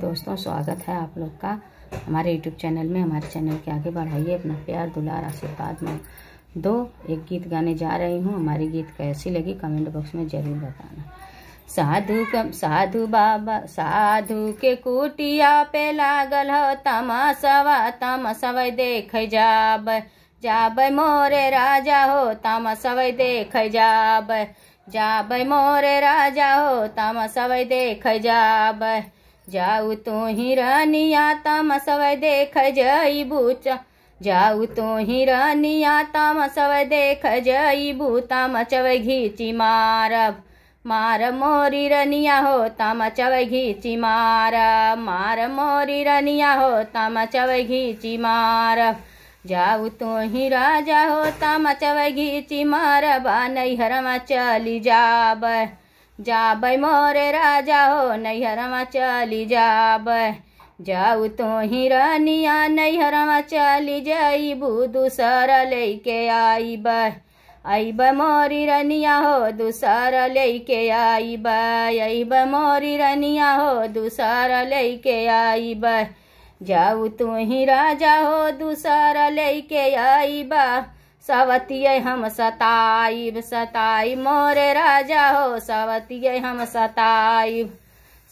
दोस्तों स्वागत है आप लोग का हमारे यूट्यूब चैनल में हमारे चैनल के आगे बढ़ाइए अपना प्यार दुलार आशीर्वाद में दो एक गीत गाने जा रही हूँ हमारी गीत कैसी लगी कमेंट बॉक्स में ज़रूर बताना साधु कम साधु बाबा साधु के कुटिया पे लागल हो तमसवा तमसव देख जाब जाब मोरे राजा हो तमसव देख जाब जाब मोरे राजा हो तमसव देख जाब जाऊ तो हिरनिया तमसव देख जईबू जाऊ तो हिरनिया तमसव देख बूता मचव घीची मारब मार मोरी रनिया हो तमचव घीची मार मार मोरी रनिया हो तमचव घीची मारब जाऊ तो ही राजा हो तमचव घीची मारब नैहर में चली जाब जाबय मोरे राजा हो नैहरमा चली जाब जाऊ तो ही रनिया नैहरमा चली जाइबू दूसर लेके आईब आईब मोरी रनिया हो दूसर लेके आईब आईब मोरी रनिया हो दूसर लेके आईब जाऊ तू ही राजा हो दूसर लेके आईबा सवतिये हम सताइब सताई मोरे राजा हो सवतिये हम सताइब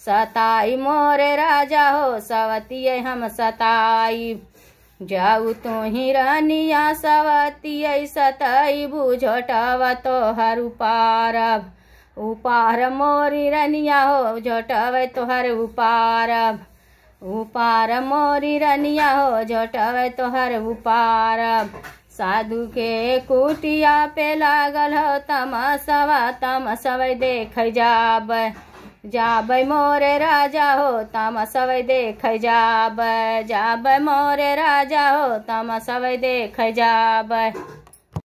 सताई मोरे राजा हो सवतिये हम सताइब जाऊ तो रनिया सवतिय सताई बुझटव तोहर उपारब उपार मोरी रनिया हो जटव तोहर उपारब उपार मोरी रनिया हो झटव तोहर उपारब साधु के कुटिया पे लागल हो तमसवा तमसवै देख जाब जाब मोरे राजा हो तमसवै देख जाब जाब मोरे राजा हो तमसवै देख जाब